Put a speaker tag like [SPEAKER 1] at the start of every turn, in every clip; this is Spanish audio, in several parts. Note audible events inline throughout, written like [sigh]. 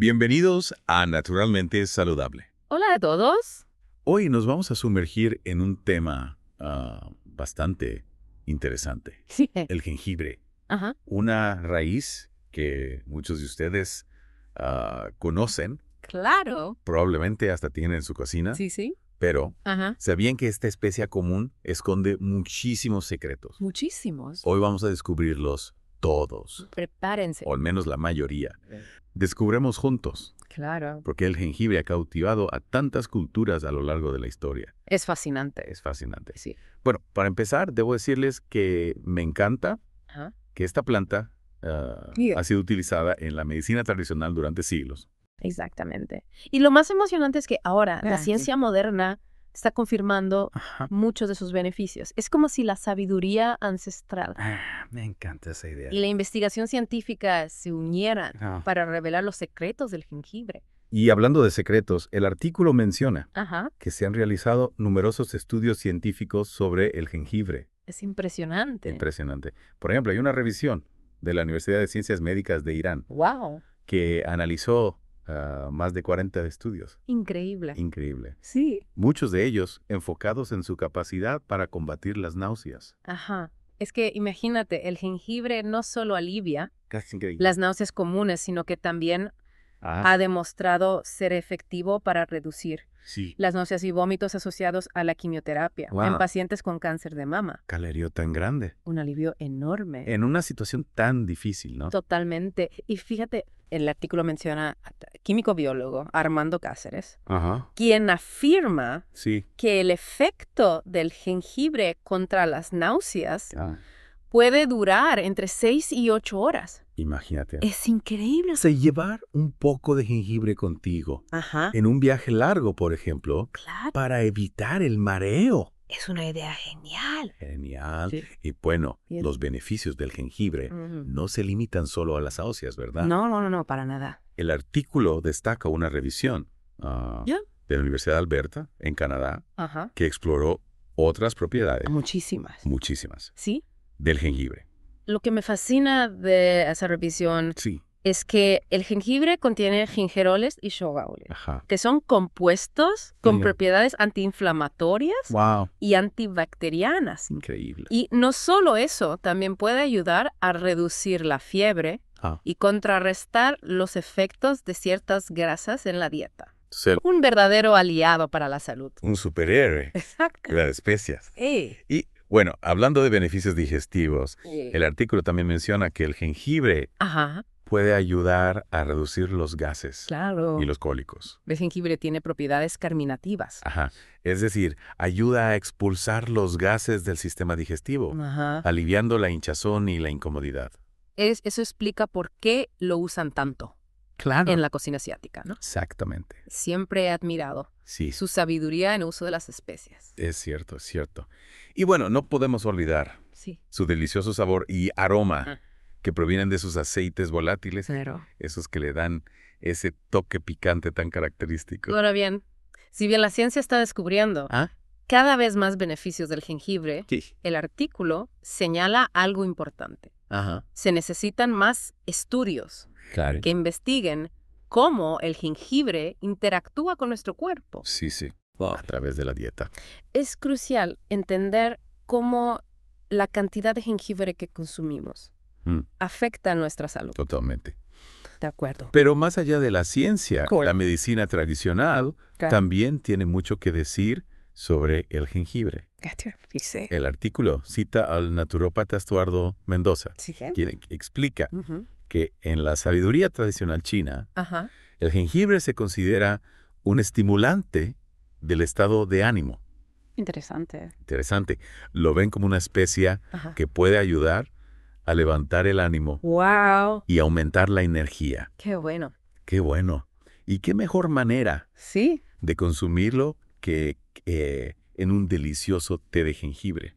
[SPEAKER 1] Bienvenidos a Naturalmente Saludable.
[SPEAKER 2] Hola a todos.
[SPEAKER 1] Hoy nos vamos a sumergir en un tema ah, bastante interesante. Sí. El jengibre. Ajá. Una raíz que muchos de ustedes ah, conocen.
[SPEAKER 2] Claro.
[SPEAKER 1] Probablemente hasta tienen en su cocina. Sí, sí. Pero, ¿sabían que esta especie común esconde muchísimos secretos?
[SPEAKER 2] Muchísimos.
[SPEAKER 1] Hoy vamos a descubrirlos todos.
[SPEAKER 2] Prepárense. O al
[SPEAKER 1] menos la mayoría. Descubremos juntos. Claro. Porque el jengibre ha cautivado a tantas culturas a lo largo de la historia.
[SPEAKER 2] Es fascinante. Es fascinante. Sí.
[SPEAKER 1] Bueno, para empezar, debo decirles que me encanta que esta planta ah, ha sido utilizada en la medicina tradicional durante siglos.
[SPEAKER 2] Exactamente. Y lo más emocionante es que ahora la ciencia moderna está confirmando muchos de sus beneficios. Es como si la sabiduría ancestral ah,
[SPEAKER 1] me encanta esa idea. y
[SPEAKER 2] la investigación científica se unieran ah. para revelar los secretos del jengibre.
[SPEAKER 1] Y hablando de secretos, el artículo menciona que se han realizado numerosos estudios científicos sobre el jengibre.
[SPEAKER 2] Es impresionante.
[SPEAKER 1] Impresionante. Por ejemplo, hay una revisión de la Universidad de Ciencias Médicas de Irán. Wow. Que analizó Ah, más de 40 estudios.
[SPEAKER 2] Increíble.
[SPEAKER 1] Increíble. Sí. Muchos de ellos enfocados en su capacidad para combatir las náuseas.
[SPEAKER 2] Ajá. Es que imagínate, el jengibre no solo alivia las náuseas comunes, sino que también ah. ha demostrado ser efectivo para reducir las náuseas y vómitos asociados a la quimioterapia en pacientes con cáncer de mama.
[SPEAKER 1] Calerio tan grande.
[SPEAKER 2] Un alivio enorme.
[SPEAKER 1] En una situación tan difícil, ¿no?
[SPEAKER 2] Totalmente. Y fíjate, el artículo menciona químico biólogo Armando Cáceres, quien afirma que el efecto del jengibre contra las náuseas ah. puede durar entre 6 y 8 horas.
[SPEAKER 1] Imagínate. Es
[SPEAKER 2] increíble. O
[SPEAKER 1] sea, llevar un poco de jengibre contigo en un viaje largo, por ejemplo, para evitar el mareo.
[SPEAKER 2] Es una idea genial.
[SPEAKER 1] Genial. Y bueno, los beneficios del jengibre no se limitan solo a las óseas, ¿verdad? No,
[SPEAKER 2] no, no, no, para nada.
[SPEAKER 1] El artículo destaca una revisión ah, de la Universidad de Alberta, en Canadá, que exploró otras propiedades. Muchísimas. Muchísimas. Sí. Del jengibre
[SPEAKER 2] lo que me fascina de esa revisión es que el jengibre contiene gingeroles y shogaoles, que son compuestos con propiedades antiinflamatorias y antibacterianas. Increíble. Y no solo eso, también puede ayudar a reducir la fiebre ah. y contrarrestar los efectos de ciertas grasas en la dieta. Un verdadero aliado para la salud.
[SPEAKER 1] Un superhéroe. Exacto. Las especias.
[SPEAKER 2] Y
[SPEAKER 1] bueno, hablando de beneficios digestivos, el artículo también menciona que el jengibre puede ayudar a reducir los gases y los cólicos.
[SPEAKER 2] El jengibre tiene propiedades carminativas.
[SPEAKER 1] Ajá. Es decir, ayuda a expulsar los gases del sistema digestivo, aliviando la hinchazón y la incomodidad.
[SPEAKER 2] eso explica por qué lo usan tanto claro. en la cocina asiática. ¿no?
[SPEAKER 1] Exactamente.
[SPEAKER 2] Siempre he admirado su sabiduría en el uso de las especias.
[SPEAKER 1] Es cierto, es cierto. Y bueno, no podemos olvidar su delicioso sabor y aroma ah. que provienen de sus aceites volátiles, claro. esos que le dan ese toque picante tan característico.
[SPEAKER 2] Ahora bien, si bien la ciencia está descubriendo ah. cada vez más beneficios del jengibre, el artículo señala algo importante. Se necesitan más estudios que investiguen cómo el jengibre interactúa con nuestro cuerpo.
[SPEAKER 1] Sí, sí, a través de la dieta.
[SPEAKER 2] Es crucial entender cómo la cantidad de jengibre que consumimos mm. afecta a nuestra salud.
[SPEAKER 1] Totalmente. De acuerdo. Pero más allá de la ciencia, la medicina tradicional también tiene mucho que decir sobre el jengibre. El artículo cita al naturópata Estuardo Mendoza, ¿eh? quien explica que en la sabiduría tradicional china, el jengibre se considera un estimulante del estado de ánimo.
[SPEAKER 2] Interesante.
[SPEAKER 1] Interesante. Lo ven como una especie que puede ayudar a levantar el ánimo
[SPEAKER 2] wow.
[SPEAKER 1] y aumentar la energía. Qué bueno. Qué bueno. ¿Y qué mejor manera sí. de consumirlo que eh, en un delicioso té de jengibre.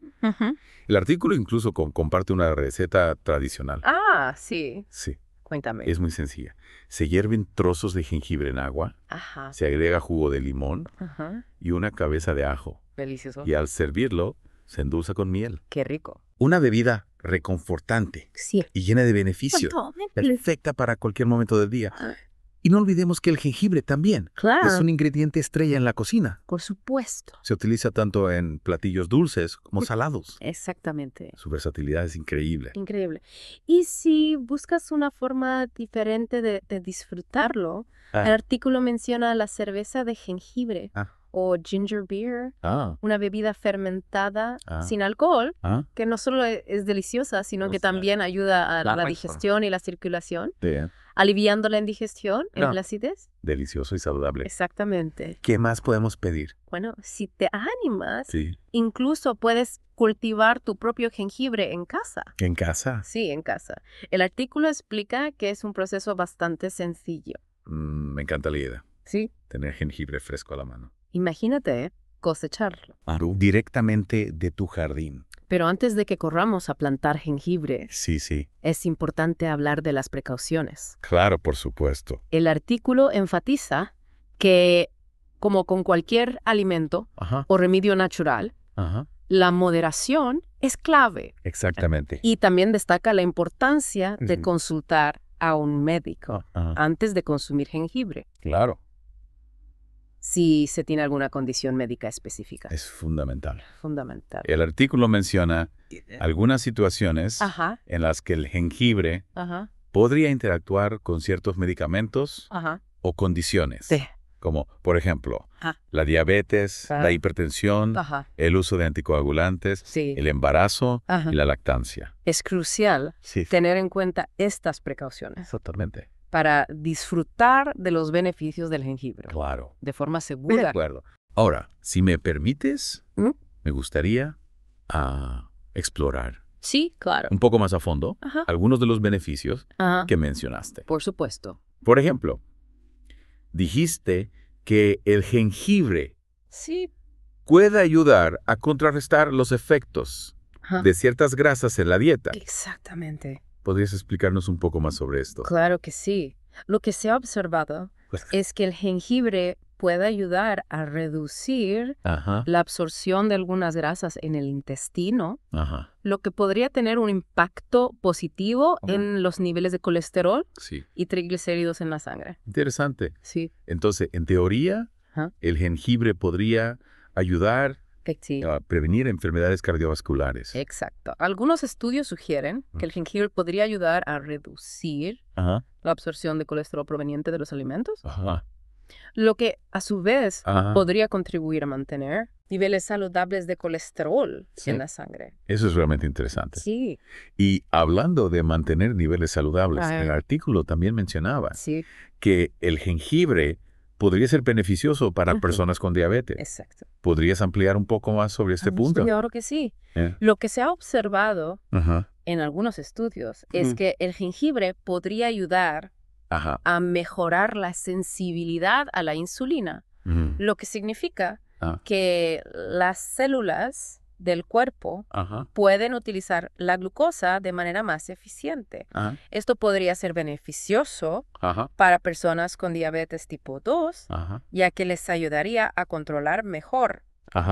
[SPEAKER 1] El artículo incluso comparte una receta tradicional.
[SPEAKER 2] Ah, sí. Sí. Cuéntame. Es muy
[SPEAKER 1] sencilla. Se hierven trozos de jengibre en agua, Ajá. se agrega jugo de limón Ajá. y una cabeza de ajo.
[SPEAKER 2] Delicioso. Y al
[SPEAKER 1] servirlo, se endulza con miel. Qué rico. Una bebida reconfortante sí. y llena de beneficios. Perfecta para cualquier momento del día. Ah. Y no olvidemos que el jengibre también es un ingrediente estrella en la cocina. Por
[SPEAKER 2] supuesto.
[SPEAKER 1] Se utiliza tanto en platillos dulces como salados.
[SPEAKER 2] Exactamente.
[SPEAKER 1] Su versatilidad es increíble.
[SPEAKER 2] Increíble. Y si buscas una forma diferente de, disfrutarlo, ah. el artículo menciona la cerveza de jengibre. Ah. o ginger beer, ah. una bebida fermentada sin alcohol, que no solo e, es, deliciosa, sino que también ayuda a la, digestión y la circulación aliviando la indigestión, en ah. la acidez.
[SPEAKER 1] Delicioso y saludable.
[SPEAKER 2] Exactamente.
[SPEAKER 1] ¿Qué más podemos pedir?
[SPEAKER 2] Bueno, si te animas, incluso puedes cultivar tu propio jengibre en casa.
[SPEAKER 1] ¿En casa?
[SPEAKER 2] Sí, en casa. El artículo explica que es un proceso bastante sencillo.
[SPEAKER 1] Mm, me encanta la idea. Sí. Tener jengibre fresco a la mano.
[SPEAKER 2] Imagínate eh, cosecharlo.
[SPEAKER 1] directamente de tu jardín.
[SPEAKER 2] Pero antes de que corramos a plantar jengibre, sí, sí. es importante hablar de las precauciones.
[SPEAKER 1] Claro, por supuesto.
[SPEAKER 2] El artículo enfatiza que, como con cualquier alimento o remedio natural, la moderación es clave.
[SPEAKER 1] Exactamente. Y
[SPEAKER 2] también destaca la importancia de consultar a un médico ah, antes de consumir jengibre. Claro si se tiene alguna condición médica específica. Es
[SPEAKER 1] fundamental.
[SPEAKER 2] Fundamental.
[SPEAKER 1] El artículo menciona eh, algunas situaciones en las que el jengibre podría interactuar con ciertos medicamentos o condiciones. Como, por ejemplo, la diabetes, la hipertensión, el uso de anticoagulantes, el embarazo y la lactancia.
[SPEAKER 2] Es crucial tener en cuenta estas precauciones. Totalmente para disfrutar de los beneficios del jengibre. Claro. De forma segura. De acuerdo.
[SPEAKER 1] Ahora, si me permites, ¿Mm? me gustaría ah, explorar.
[SPEAKER 2] Sí, claro. Un
[SPEAKER 1] poco más a fondo, algunos de los beneficios que mencionaste.
[SPEAKER 2] Por supuesto.
[SPEAKER 1] Por ejemplo, dijiste que el jengibre sí. puede ayudar a contrarrestar los efectos de ciertas grasas en la dieta.
[SPEAKER 2] Exactamente.
[SPEAKER 1] ¿Podrías explicarnos un poco más sobre esto?
[SPEAKER 2] Claro que sí. Lo que se ha observado es que el jengibre puede ayudar a reducir la absorción de algunas grasas en el intestino, lo que podría tener un impacto positivo en los niveles de colesterol y triglicéridos en la sangre.
[SPEAKER 1] Interesante. Sí. Entonces, en teoría, el jengibre podría ayudar eh, prevenir enfermedades cardiovasculares.
[SPEAKER 2] Exacto. Algunos estudios sugieren que el jengibre podría ayudar a reducir la absorción de colesterol proveniente de los alimentos, lo que a su vez podría contribuir a mantener niveles saludables de colesterol en la sangre.
[SPEAKER 1] Eso es realmente interesante. Sí. Y hablando de mantener niveles saludables, el artículo también mencionaba que el jengibre podría ser beneficioso para personas con diabetes. Exacto. ¿Podrías ampliar un poco más sobre este mm, punto? punto? Claro
[SPEAKER 2] que sí. Lo que se ha observado en algunos estudios es mm. que el jengibre podría ayudar a mejorar la sensibilidad a la insulina, lo que significa ah. que las células del cuerpo pueden utilizar la glucosa de manera más eficiente. Esto podría ser beneficioso para personas con diabetes tipo 2, ya que les ayudaría a controlar mejor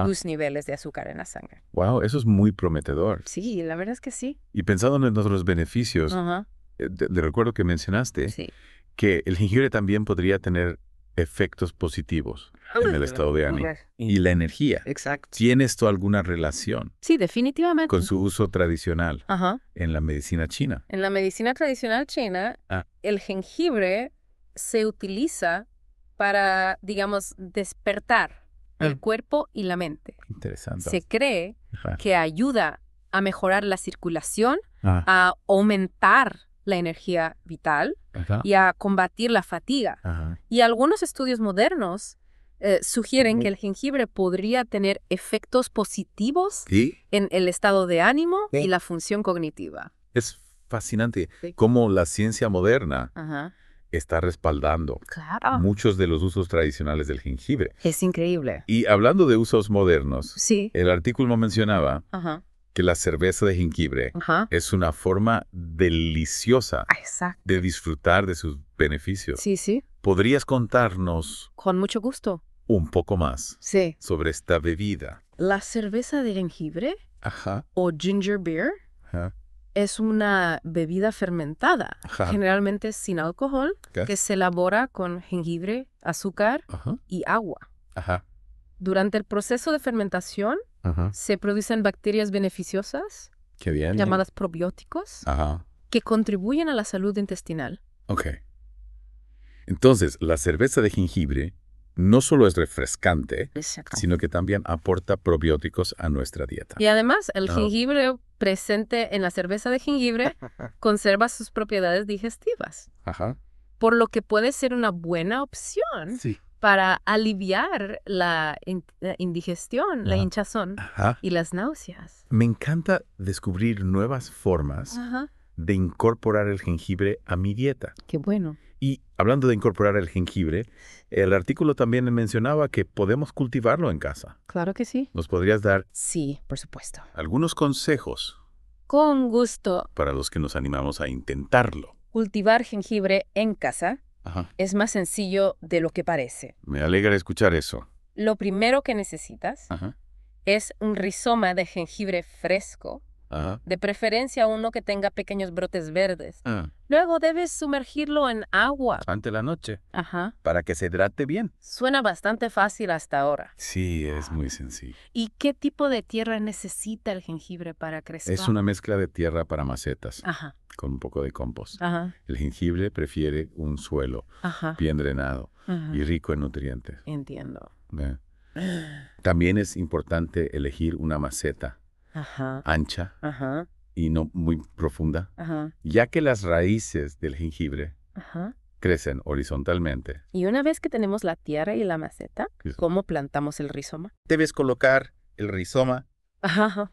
[SPEAKER 2] sus niveles de azúcar en la sangre.
[SPEAKER 1] Wow, eso es muy prometedor.
[SPEAKER 2] Sí, la verdad es que sí.
[SPEAKER 1] Y pensando en otros beneficios,
[SPEAKER 2] le
[SPEAKER 1] eh, recuerdo que mencionaste que el jengibre también podría tener efectos positivos ah, en el estado de ánimo y la energía. Exacto. ¿Tiene esto alguna relación?
[SPEAKER 2] Sí, definitivamente. Con
[SPEAKER 1] su uso tradicional en la medicina china.
[SPEAKER 2] En la medicina tradicional china, ah. el jengibre se utiliza para, digamos, despertar ah. el cuerpo y la mente.
[SPEAKER 1] Interesante. Se
[SPEAKER 2] cree que ayuda a mejorar la circulación, a aumentar la energía vital y a combatir la fatiga. Y algunos estudios modernos eh, sugieren que el jengibre podría tener efectos positivos en el estado de ánimo y la función cognitiva.
[SPEAKER 1] Es fascinante cómo la ciencia moderna está respaldando muchos de los usos tradicionales del jengibre.
[SPEAKER 2] Es increíble.
[SPEAKER 1] Y hablando de usos modernos, el artículo mencionaba que la cerveza de jengibre es una forma deliciosa de disfrutar de sus beneficios. Sí, sí. ¿Podrías contarnos?
[SPEAKER 2] Con mucho gusto.
[SPEAKER 1] Un poco más sí. sobre esta bebida.
[SPEAKER 2] La cerveza de jengibre Ajá. o ginger beer es una bebida fermentada, generalmente sin alcohol, que se elabora con jengibre, azúcar y agua. Durante el proceso de fermentación, se producen bacterias beneficiosas,
[SPEAKER 1] ¿eh? llamadas
[SPEAKER 2] probióticos, que contribuyen a la salud intestinal.
[SPEAKER 1] Ok. Entonces, la cerveza de jengibre no solo es refrescante, sino que también aporta probióticos a nuestra dieta. Y además, el ah, jengibre
[SPEAKER 2] presente en la cerveza de jengibre [laughs] conserva sus propiedades digestivas. Ajá. Por lo que puede ser una buena opción sí para aliviar la, eh, indigestión, la hinchazón y las náuseas.
[SPEAKER 1] Me encanta descubrir nuevas formas de incorporar el jengibre a mi dieta. Qué bueno. Y hablando de incorporar el jengibre, el artículo también mencionaba que podemos cultivarlo en casa.
[SPEAKER 2] Claro que sí.
[SPEAKER 1] ¿Nos podrías dar? Sí, por supuesto. Algunos consejos.
[SPEAKER 2] Con gusto.
[SPEAKER 1] Para los que nos animamos a intentarlo.
[SPEAKER 2] Cultivar jengibre en casa es más sencillo de lo que parece.
[SPEAKER 1] Me alegra escuchar eso.
[SPEAKER 2] Lo primero que necesitas es un rizoma de jengibre fresco de preferencia uno que tenga pequeños brotes verdes. Ah. Luego debes sumergirlo en agua.
[SPEAKER 1] Ante la noche. Ajá. Para que se hidrate bien.
[SPEAKER 2] Suena bastante fácil hasta ahora.
[SPEAKER 1] Sí, es muy sencillo.
[SPEAKER 2] ¿Y qué tipo de tierra necesita el jengibre para crecer? Es una
[SPEAKER 1] mezcla de tierra para macetas. Ajá. Con un poco de compost. Ajá. El jengibre prefiere un suelo bien drenado y rico en nutrientes. Entiendo. También es importante elegir una maceta Ajá. ancha Ajá. y no muy profunda, Ajá. ya que las raíces del jengibre crecen horizontalmente.
[SPEAKER 2] Y una vez que tenemos la tierra y la maceta, ¿cómo plantamos el rizoma?
[SPEAKER 1] Debes colocar el rizoma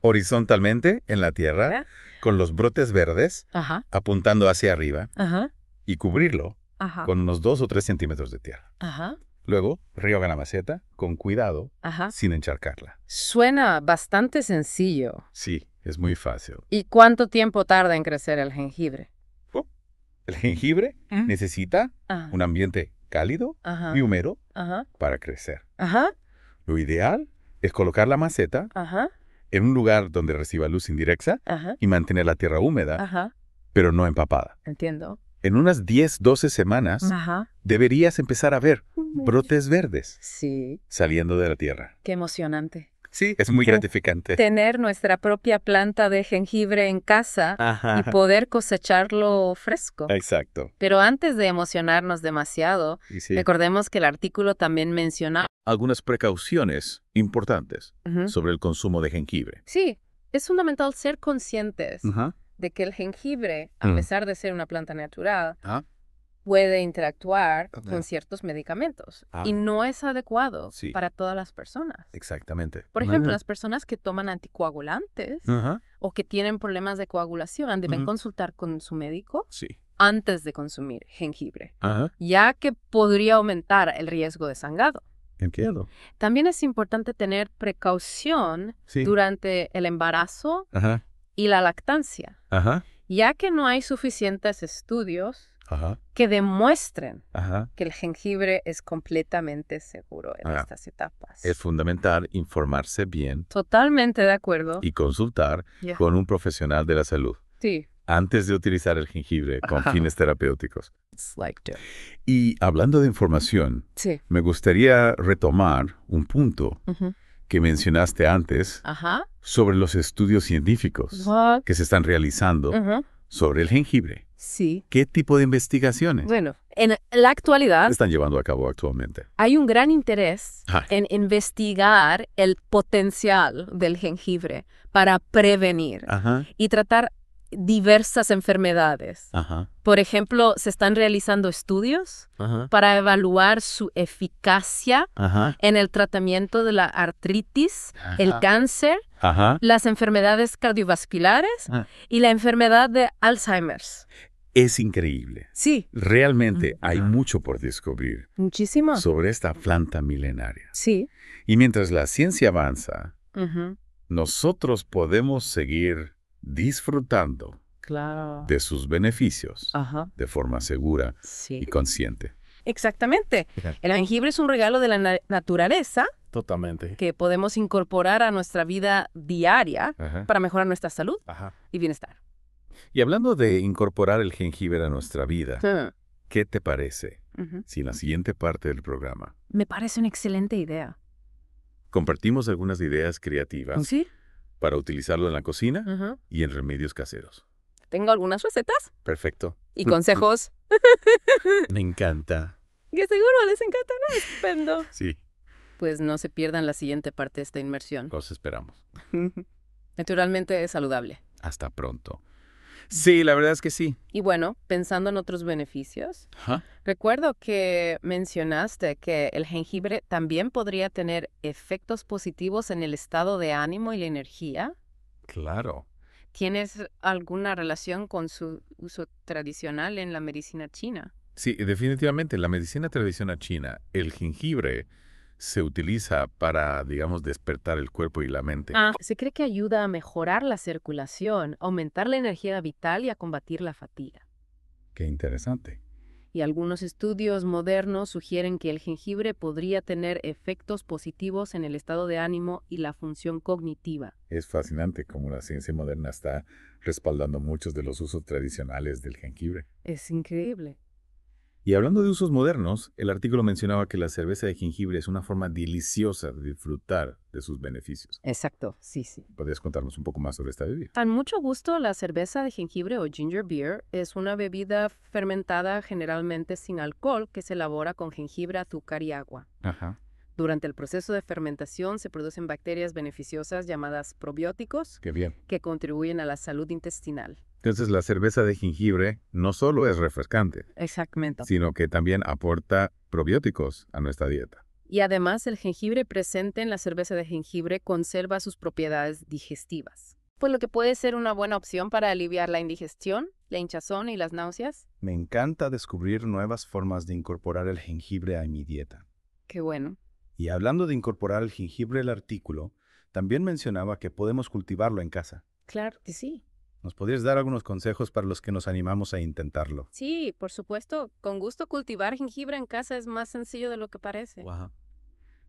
[SPEAKER 1] horizontalmente en la tierra con los brotes verdes apuntando hacia arriba Ajá. y cubrirlo con unos dos o tres centímetros de tierra. Ajá. Luego, riega la maceta con cuidado, sin encharcarla.
[SPEAKER 2] Suena bastante sencillo.
[SPEAKER 1] Sí, es muy fácil.
[SPEAKER 2] ¿Y cuánto tiempo tarda en crecer el jengibre? Oh,
[SPEAKER 1] el jengibre ¿Eh? necesita ah. un ambiente cálido y húmedo para crecer. Lo ideal es colocar la maceta en un lugar donde reciba luz indirecta y mantener la tierra húmeda, pero no empapada. Entiendo en unas 10, 12 semanas, deberías empezar a ver
[SPEAKER 2] brotes
[SPEAKER 1] verdes saliendo de la tierra.
[SPEAKER 2] Qué emocionante.
[SPEAKER 1] Sí, es muy gratificante.
[SPEAKER 2] Tener nuestra propia planta de jengibre en casa y poder cosecharlo fresco.
[SPEAKER 1] Exacto.
[SPEAKER 2] Pero antes de emocionarnos demasiado, recordemos que el artículo también menciona
[SPEAKER 1] algunas precauciones importantes sobre el consumo de jengibre.
[SPEAKER 2] Sí, es fundamental ser conscientes de que el jengibre, a mm. pesar de ser una planta natural, ah. puede interactuar con ciertos medicamentos y ah. no es adecuado para todas las personas.
[SPEAKER 1] Exactamente. Por ejemplo, las
[SPEAKER 2] personas que toman anticoagulantes o que tienen problemas de coagulación deben consultar con su médico antes de consumir jengibre, ya que podría aumentar el riesgo de sangrado. También es importante tener precaución durante el embarazo y la lactancia, ya que no hay suficientes estudios que demuestren que el jengibre es completamente seguro en estas etapas.
[SPEAKER 1] Es fundamental informarse bien.
[SPEAKER 2] Totalmente de acuerdo.
[SPEAKER 1] Y consultar con un profesional de la salud. Sí. Antes de utilizar el jengibre con fines terapéuticos. y hablando de información, me gustaría retomar un punto que mencionaste antes sobre los estudios científicos que se están realizando sobre el jengibre. Sí. ¿Qué tipo de investigaciones? Bueno,
[SPEAKER 2] en la actualidad... Están
[SPEAKER 1] llevando a cabo actualmente.
[SPEAKER 2] Hay un gran interés en investigar el potencial del jengibre para prevenir y tratar diversas enfermedades. Por ejemplo, se están realizando estudios para evaluar su eficacia en el tratamiento de la artritis, el cáncer, las enfermedades cardiovasculares ah. y la enfermedad de Alzheimer's.
[SPEAKER 1] Es increíble. Sí. Realmente hay mucho por descubrir.
[SPEAKER 2] Muchísimo. Sobre
[SPEAKER 1] esta planta milenaria. Sí. Y mientras la ciencia avanza, nosotros podemos seguir disfrutando
[SPEAKER 2] de
[SPEAKER 1] sus beneficios de forma segura y consciente.
[SPEAKER 2] Exactamente. El jengibre es un regalo de la naturaleza.
[SPEAKER 1] Totalmente.
[SPEAKER 2] Que podemos incorporar a nuestra vida diaria para mejorar nuestra salud y bienestar.
[SPEAKER 1] Y hablando de incorporar el jengibre a nuestra vida, ¿qué te parece si la siguiente parte del programa?
[SPEAKER 2] Me parece una excelente idea.
[SPEAKER 1] Compartimos algunas ideas creativas. ¿Sí? para utilizarlo en la cocina y en remedios caseros.
[SPEAKER 2] Tengo algunas recetas.
[SPEAKER 1] Perfecto. Y [laughs] consejos. Me encanta.
[SPEAKER 2] Que seguro les ¿no? Estupendo. [laughs] Sí. Pues no se pierdan la siguiente parte de esta inmersión. Los esperamos. [laughs] Naturalmente es saludable.
[SPEAKER 1] Hasta pronto. Sí, la verdad es que sí.
[SPEAKER 2] Y bueno, pensando en otros beneficios, recuerdo que mencionaste que el jengibre también podría tener efectos positivos en el estado de ánimo y la energía.
[SPEAKER 1] Claro.
[SPEAKER 2] ¿Tienes alguna relación con su uso tradicional en la medicina china?
[SPEAKER 1] Sí, definitivamente, la medicina tradicional china, el jengibre se utiliza para, digamos, despertar el cuerpo y la mente.
[SPEAKER 2] Ah, se cree que ayuda a mejorar la circulación, aumentar la energía vital y a combatir la fatiga.
[SPEAKER 1] Qué interesante.
[SPEAKER 2] Y algunos estudios modernos sugieren que el jengibre podría tener efectos positivos en el estado de ánimo y la función cognitiva.
[SPEAKER 1] Es fascinante cómo la ciencia moderna está respaldando muchos de los usos tradicionales del jengibre.
[SPEAKER 2] Es increíble.
[SPEAKER 1] Y hablando de usos modernos, el artículo mencionaba que la cerveza de jengibre es una forma deliciosa de disfrutar de sus beneficios. Exacto, sí, sí. ¿Podrías contarnos un poco más sobre esta bebida?
[SPEAKER 2] Tan mucho gusto, la cerveza de jengibre o ginger beer es una bebida fermentada generalmente sin alcohol que se elabora con jengibre, azúcar y agua. Ajá. Durante el proceso de fermentación se producen bacterias beneficiosas llamadas probióticos que contribuyen a la salud intestinal.
[SPEAKER 1] Entonces la cerveza de jengibre no solo es refrescante,
[SPEAKER 2] Exactamente. sino
[SPEAKER 1] que también aporta probióticos a nuestra dieta.
[SPEAKER 2] Y además el jengibre presente en la cerveza de jengibre conserva sus propiedades digestivas. Pues lo que puede ser una buena opción para aliviar la indigestión, la hinchazón y las náuseas.
[SPEAKER 1] Me encanta descubrir nuevas formas de incorporar el jengibre a mi dieta. Qué bueno. Y hablando de incorporar el jengibre al artículo, también mencionaba que podemos cultivarlo en casa.
[SPEAKER 2] Claro que sí.
[SPEAKER 1] ¿Nos podrías dar algunos consejos para los que nos animamos a intentarlo?
[SPEAKER 2] Sí, por supuesto. Con gusto, cultivar jengibre en casa es más sencillo de lo que parece.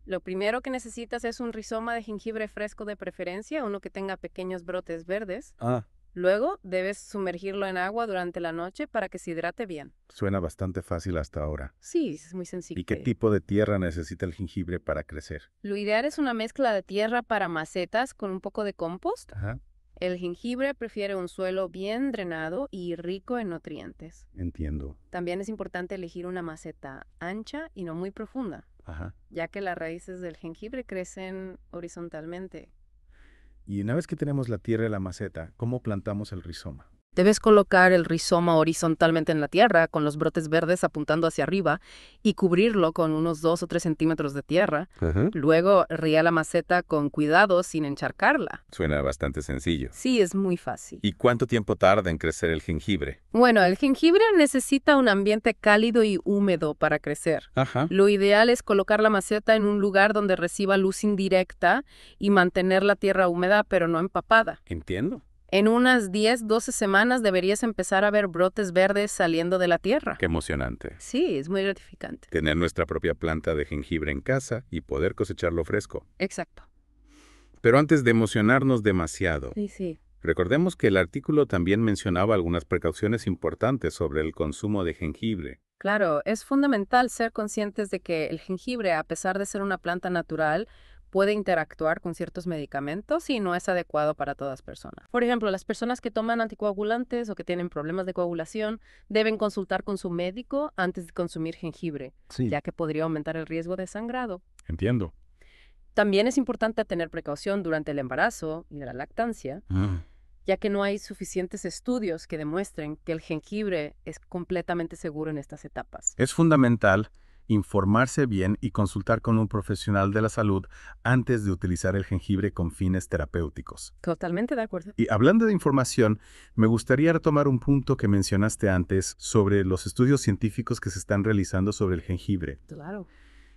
[SPEAKER 2] Lo primero que necesitas es un rizoma de jengibre fresco de preferencia, uno que tenga pequeños brotes verdes. Ah. Luego debes sumergirlo en agua durante la noche para que se hidrate bien.
[SPEAKER 1] Suena bastante fácil hasta ahora.
[SPEAKER 2] Sí, es muy sencillo. ¿Y qué
[SPEAKER 1] tipo de tierra necesita el jengibre para crecer?
[SPEAKER 2] Lo ideal es una mezcla de tierra para macetas con un poco de compost Ajá. El jengibre prefiere un suelo bien drenado y rico en nutrientes. Entiendo. También es importante elegir una maceta ancha y no muy profunda, ya que las raíces del jengibre crecen horizontalmente.
[SPEAKER 1] Y una vez que tenemos la tierra y la maceta, ¿cómo plantamos el rizoma?
[SPEAKER 2] Debes colocar el rizoma horizontalmente en la tierra, con los brotes verdes apuntando hacia arriba, y cubrirlo con unos 2 o 3 centímetros de tierra. Luego ría la maceta con cuidado sin encharcarla.
[SPEAKER 1] Suena bastante sencillo.
[SPEAKER 2] Sí, es muy fácil.
[SPEAKER 1] ¿Y cuánto tiempo tarda en crecer el jengibre?
[SPEAKER 2] Bueno, el jengibre necesita un ambiente cálido y húmedo para crecer. Lo ideal es colocar la maceta en un lugar donde reciba luz indirecta y mantener la tierra húmeda pero no empapada. Entiendo. En unas 10, 12 semanas deberías empezar a ver brotes verdes saliendo de la tierra.
[SPEAKER 1] Qué emocionante.
[SPEAKER 2] Sí, es muy gratificante.
[SPEAKER 1] Tener nuestra propia planta de jengibre en casa y poder cosecharlo fresco. Exacto. Pero antes de emocionarnos demasiado, recordemos que el artículo también mencionaba algunas precauciones importantes sobre el consumo de jengibre.
[SPEAKER 2] Claro, es fundamental ser conscientes de que el jengibre, a pesar de ser una planta natural, puede interactuar con ciertos medicamentos y no es adecuado para todas las personas. Por ejemplo, las personas que toman anticoagulantes o que tienen problemas de coagulación deben consultar con su médico antes de consumir jengibre, ya que podría aumentar el riesgo de sangrado. Entiendo. También es importante tener precaución durante el embarazo y la lactancia. Ah. ya que no hay suficientes estudios que demuestren que el jengibre es completamente seguro en estas etapas.
[SPEAKER 1] Es fundamental informarse bien y consultar con un profesional de la salud antes de utilizar el jengibre con fines terapéuticos.
[SPEAKER 2] Totalmente de acuerdo. Y
[SPEAKER 1] hablando de información, me gustaría retomar un punto que mencionaste antes sobre los estudios científicos que se están realizando sobre el jengibre. Claro.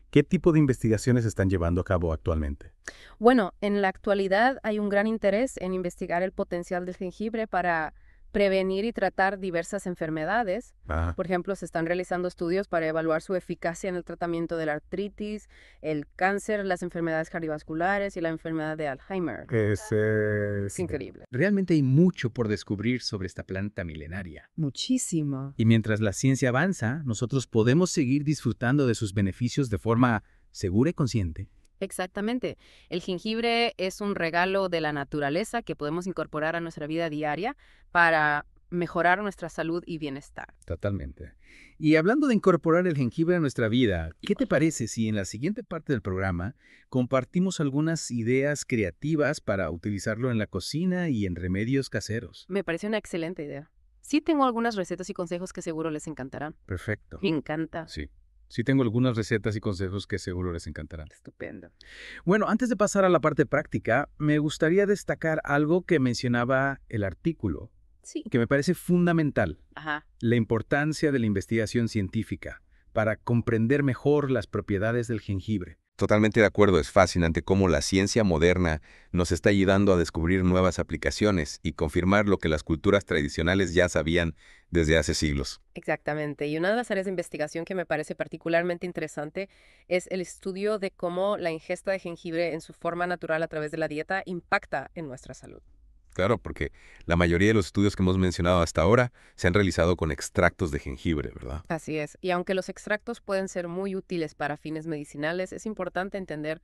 [SPEAKER 1] ¿Qué tipo de investigaciones están llevando a cabo actualmente?
[SPEAKER 2] Bueno, en la actualidad hay un gran interés en investigar el potencial del jengibre para prevenir y tratar diversas enfermedades. Por ejemplo, se están realizando estudios para evaluar su eficacia en el tratamiento de la artritis, el cáncer, las enfermedades cardiovasculares y la enfermedad de Alzheimer.
[SPEAKER 1] es... Eh, increíble. Realmente hay mucho por descubrir sobre esta planta milenaria.
[SPEAKER 2] Muchísimo.
[SPEAKER 1] Y mientras la ciencia avanza, nosotros podemos seguir disfrutando de sus beneficios de forma segura y consciente.
[SPEAKER 2] Exactamente. El jengibre es un regalo de la naturaleza que podemos incorporar a nuestra vida diaria para mejorar nuestra salud y bienestar.
[SPEAKER 1] Totalmente. Y hablando de incorporar el jengibre a nuestra vida, ¿qué te parece si en la siguiente parte del programa compartimos algunas ideas creativas para utilizarlo en la cocina y en remedios caseros?
[SPEAKER 2] Me parece una excelente idea. Sí tengo algunas recetas y consejos que seguro les encantarán.
[SPEAKER 1] Perfecto. Me
[SPEAKER 2] encanta. Sí.
[SPEAKER 1] Sí tengo algunas recetas y consejos que seguro les encantarán. Estupendo. Bueno, antes de pasar a la parte práctica, me gustaría destacar algo que mencionaba el artículo, sí. que me parece fundamental, la importancia de la investigación científica para comprender mejor las propiedades del jengibre. Totalmente de acuerdo, es fascinante cómo la ciencia moderna nos está ayudando a descubrir nuevas aplicaciones y confirmar lo que las culturas tradicionales ya sabían desde hace siglos.
[SPEAKER 2] Exactamente, y una de las áreas de investigación que me parece particularmente interesante es el estudio de cómo la ingesta de jengibre en su forma natural a través de la dieta impacta en nuestra salud.
[SPEAKER 1] Claro, porque la mayoría de los estudios que hemos mencionado hasta ahora se han realizado con extractos de jengibre, ¿verdad?
[SPEAKER 2] Así es. Y aunque los extractos pueden ser muy útiles para fines medicinales, es importante entender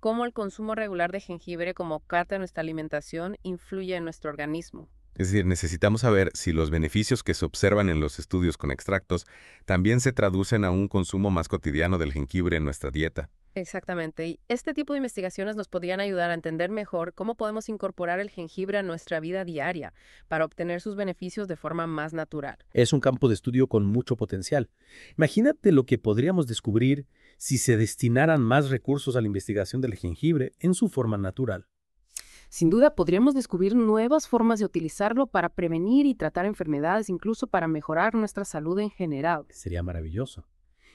[SPEAKER 2] cómo el consumo regular de jengibre como parte de nuestra alimentación influye en nuestro organismo.
[SPEAKER 1] Es decir, necesitamos saber si los beneficios que se observan en los estudios con extractos también se traducen a un consumo más cotidiano del jengibre en nuestra dieta.
[SPEAKER 2] Exactamente. Y este tipo de investigaciones nos podrían ayudar a entender mejor cómo podemos incorporar el jengibre a nuestra vida diaria para obtener sus beneficios de forma más natural.
[SPEAKER 1] Es un campo de estudio con mucho potencial. Imagínate lo que podríamos descubrir si se destinaran más recursos a la investigación del jengibre en su forma natural.
[SPEAKER 2] Sin duda, podríamos descubrir nuevas formas de utilizarlo para prevenir y tratar enfermedades, incluso para mejorar nuestra salud en general.
[SPEAKER 1] Sería maravilloso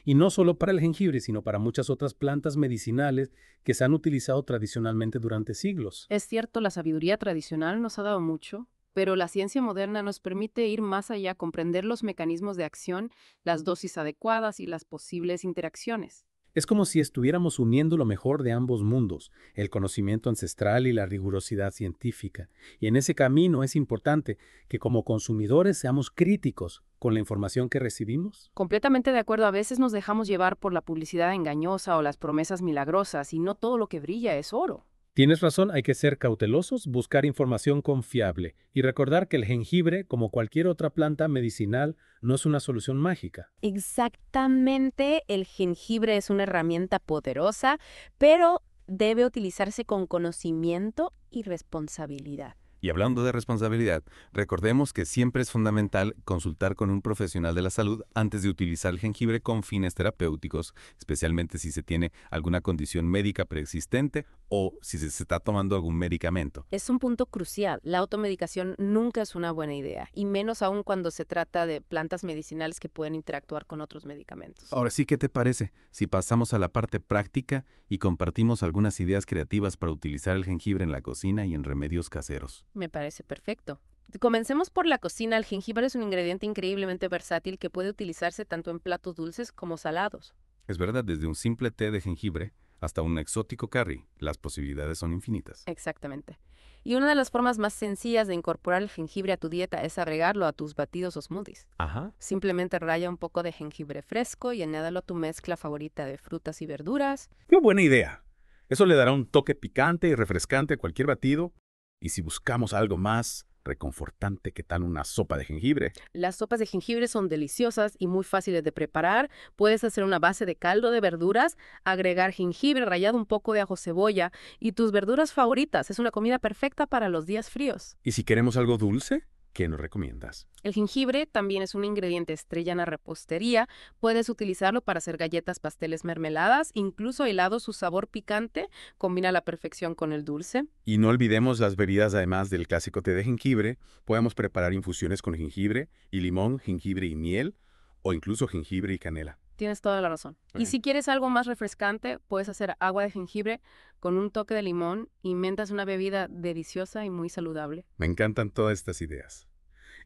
[SPEAKER 1] y no solo para el jengibre, sino para muchas otras plantas medicinales que se han utilizado tradicionalmente durante siglos.
[SPEAKER 2] Es cierto, la sabiduría tradicional nos ha dado mucho, pero la ciencia moderna nos permite ir más allá, comprender los mecanismos de acción, las dosis adecuadas y las posibles interacciones.
[SPEAKER 1] Es como si estuviéramos uniendo lo mejor de ambos mundos, el conocimiento ancestral y la rigurosidad científica. Y en ese camino es importante que como consumidores seamos críticos con la información que recibimos.
[SPEAKER 2] Completamente de acuerdo, a veces nos dejamos llevar por la publicidad engañosa o las promesas milagrosas y no todo lo que brilla es oro.
[SPEAKER 1] Tienes razón, hay que ser cautelosos, buscar información confiable y recordar que el jengibre, como cualquier otra planta medicinal, no es una solución mágica.
[SPEAKER 2] Exactamente, el jengibre es una herramienta poderosa, pero debe utilizarse con conocimiento y responsabilidad.
[SPEAKER 1] Y hablando de responsabilidad, recordemos que siempre es fundamental consultar con un profesional de la salud antes de utilizar el jengibre con fines terapéuticos, especialmente si se tiene alguna condición médica preexistente o si se está tomando algún medicamento.
[SPEAKER 2] Es un punto crucial. La automedicación nunca es una buena idea, y menos aún cuando se trata de plantas medicinales que pueden interactuar con otros medicamentos.
[SPEAKER 1] Ahora sí, ¿qué te parece si pasamos a la parte práctica y compartimos algunas ideas creativas para utilizar el jengibre en la cocina y en remedios caseros?
[SPEAKER 2] Me parece perfecto. Comencemos por la cocina. El jengibre es un ingrediente increíblemente versátil que puede utilizarse tanto en platos dulces como salados.
[SPEAKER 1] Es verdad, desde un simple té de jengibre hasta un exótico curry, las posibilidades son infinitas.
[SPEAKER 2] Exactamente. Y una de las formas más sencillas de incorporar el jengibre a tu dieta es agregarlo a tus batidos o smoothies. Ajá. Simplemente raya un poco de jengibre fresco y añádalo a tu mezcla favorita de frutas y verduras.
[SPEAKER 1] ¡Qué buena idea! Eso le dará un toque picante y refrescante a cualquier batido. Y si buscamos algo más, reconfortante que tal una sopa de jengibre.
[SPEAKER 2] Las sopas de jengibre son deliciosas y muy fáciles de preparar. Puedes hacer una base de caldo de verduras, agregar jengibre rallado, un poco de ajo cebolla y tus verduras favoritas. Es una comida perfecta para los días fríos.
[SPEAKER 1] ¿Y si queremos algo dulce? ¿Qué nos recomiendas?
[SPEAKER 2] El jengibre también es un ingrediente estrella en la repostería. Puedes utilizarlo para hacer galletas, pasteles, mermeladas, incluso helado. Su sabor picante combina a la perfección con el dulce.
[SPEAKER 1] Y no olvidemos las bebidas, además del clásico té de jengibre. Podemos preparar infusiones con jengibre y limón, jengibre y miel, o incluso jengibre y canela.
[SPEAKER 2] Tienes toda la razón. Y si quieres algo más refrescante, puedes hacer agua de jengibre con un toque de limón y mentas una bebida deliciosa y muy saludable.
[SPEAKER 1] Me encantan todas estas ideas.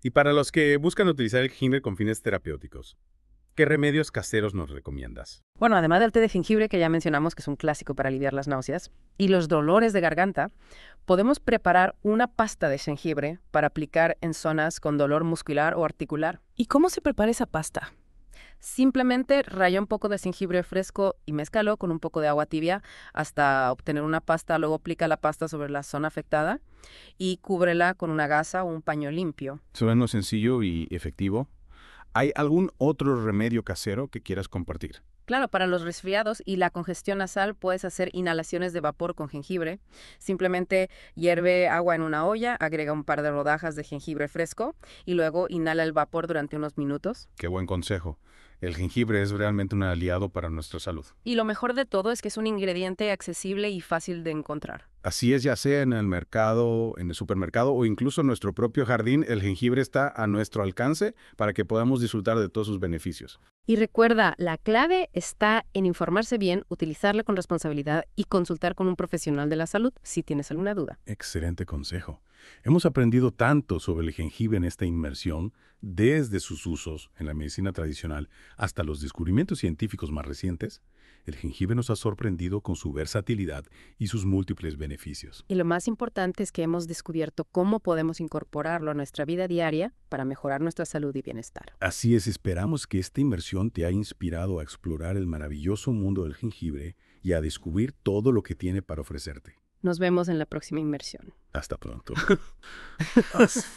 [SPEAKER 1] Y para los que buscan utilizar el jengibre con fines terapéuticos, ¿qué remedios caseros nos recomiendas?
[SPEAKER 2] Bueno, además del té de jengibre que ya mencionamos, que es un clásico para aliviar las náuseas, y los dolores de garganta, podemos preparar una pasta de jengibre para aplicar en zonas con dolor muscular o articular. ¿Y cómo se prepara esa pasta? Simplemente raya un poco de jengibre fresco y mézcalo con un poco de agua tibia hasta obtener una pasta. Luego aplica la pasta sobre la zona afectada y cúbrela con una gasa o un paño limpio.
[SPEAKER 1] Suena sencillo y efectivo. ¿Hay algún otro remedio casero que quieras compartir?
[SPEAKER 2] Claro, para los resfriados y la congestión nasal puedes hacer inhalaciones de vapor con jengibre. Simplemente hierve agua en una olla, agrega un par de rodajas de jengibre fresco y luego inhala el vapor durante unos minutos.
[SPEAKER 1] Qué buen consejo el jengibre es realmente un aliado para nuestra salud.
[SPEAKER 2] Y lo mejor de todo es que es un ingrediente accesible y fácil de encontrar.
[SPEAKER 1] Así es, ya sea en el mercado, en el supermercado o incluso en nuestro propio jardín, el jengibre está a nuestro alcance para que podamos disfrutar de todos sus beneficios.
[SPEAKER 2] Y recuerda, la clave está en informarse bien, utilizarla con responsabilidad y consultar con un profesional de la salud si tienes alguna duda.
[SPEAKER 1] Excelente consejo. Hemos aprendido tanto sobre el jengibre en esta inmersión, desde sus usos en la medicina tradicional hasta los descubrimientos científicos más recientes, el jengibre nos ha sorprendido con su versatilidad y sus múltiples beneficios.
[SPEAKER 2] Y lo más importante es que hemos descubierto cómo podemos incorporarlo a nuestra vida diaria para mejorar nuestra salud y bienestar.
[SPEAKER 1] Así es, esperamos que esta inmersión te haya inspirado a explorar el maravilloso mundo del jengibre y a descubrir todo lo que tiene para ofrecerte.
[SPEAKER 2] Nos vemos en la próxima inmersión. Hasta pronto. [laughs]